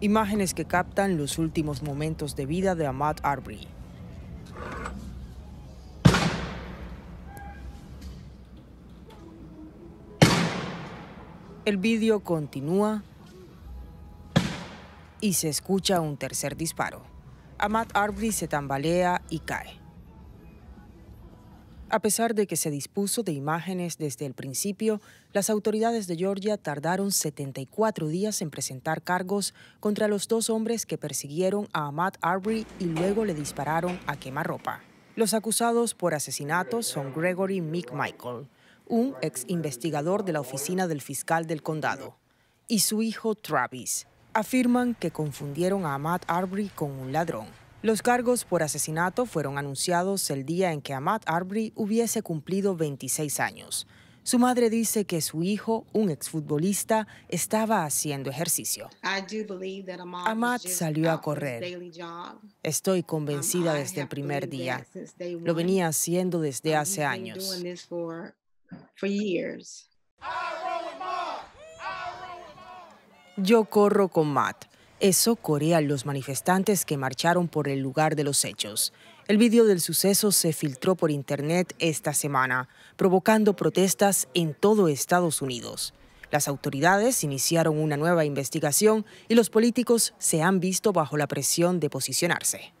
Imágenes que captan los últimos momentos de vida de Ahmad Arbery. El vídeo continúa y se escucha un tercer disparo. Ahmad Arbery se tambalea y cae. A pesar de que se dispuso de imágenes desde el principio, las autoridades de Georgia tardaron 74 días en presentar cargos contra los dos hombres que persiguieron a Ahmad Arbery y luego le dispararon a quemarropa. Los acusados por asesinato son Gregory McMichael, un ex investigador de la oficina del fiscal del condado, y su hijo Travis. Afirman que confundieron a Ahmad Arbery con un ladrón. Los cargos por asesinato fueron anunciados el día en que Ahmad Arbery hubiese cumplido 26 años. Su madre dice que su hijo, un exfutbolista, estaba haciendo ejercicio. Ahmad salió a correr. Estoy um, convencida desde el primer día. Lo venía haciendo desde um, hace años. Yo corro con Matt. Eso a los manifestantes que marcharon por el lugar de los hechos. El video del suceso se filtró por internet esta semana, provocando protestas en todo Estados Unidos. Las autoridades iniciaron una nueva investigación y los políticos se han visto bajo la presión de posicionarse.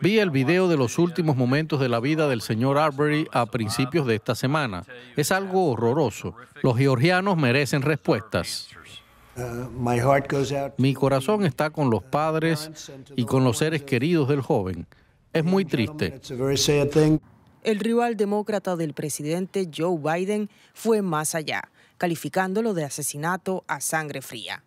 Vi el video de los últimos momentos de la vida del señor Arbery a principios de esta semana. Es algo horroroso. Los georgianos merecen respuestas. Uh, Mi corazón está con los padres y con los seres queridos del joven. Es muy triste. El rival demócrata del presidente Joe Biden fue más allá, calificándolo de asesinato a sangre fría.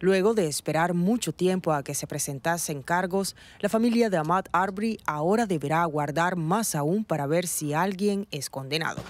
Luego de esperar mucho tiempo a que se presentasen cargos, la familia de Ahmad Arbery ahora deberá aguardar más aún para ver si alguien es condenado.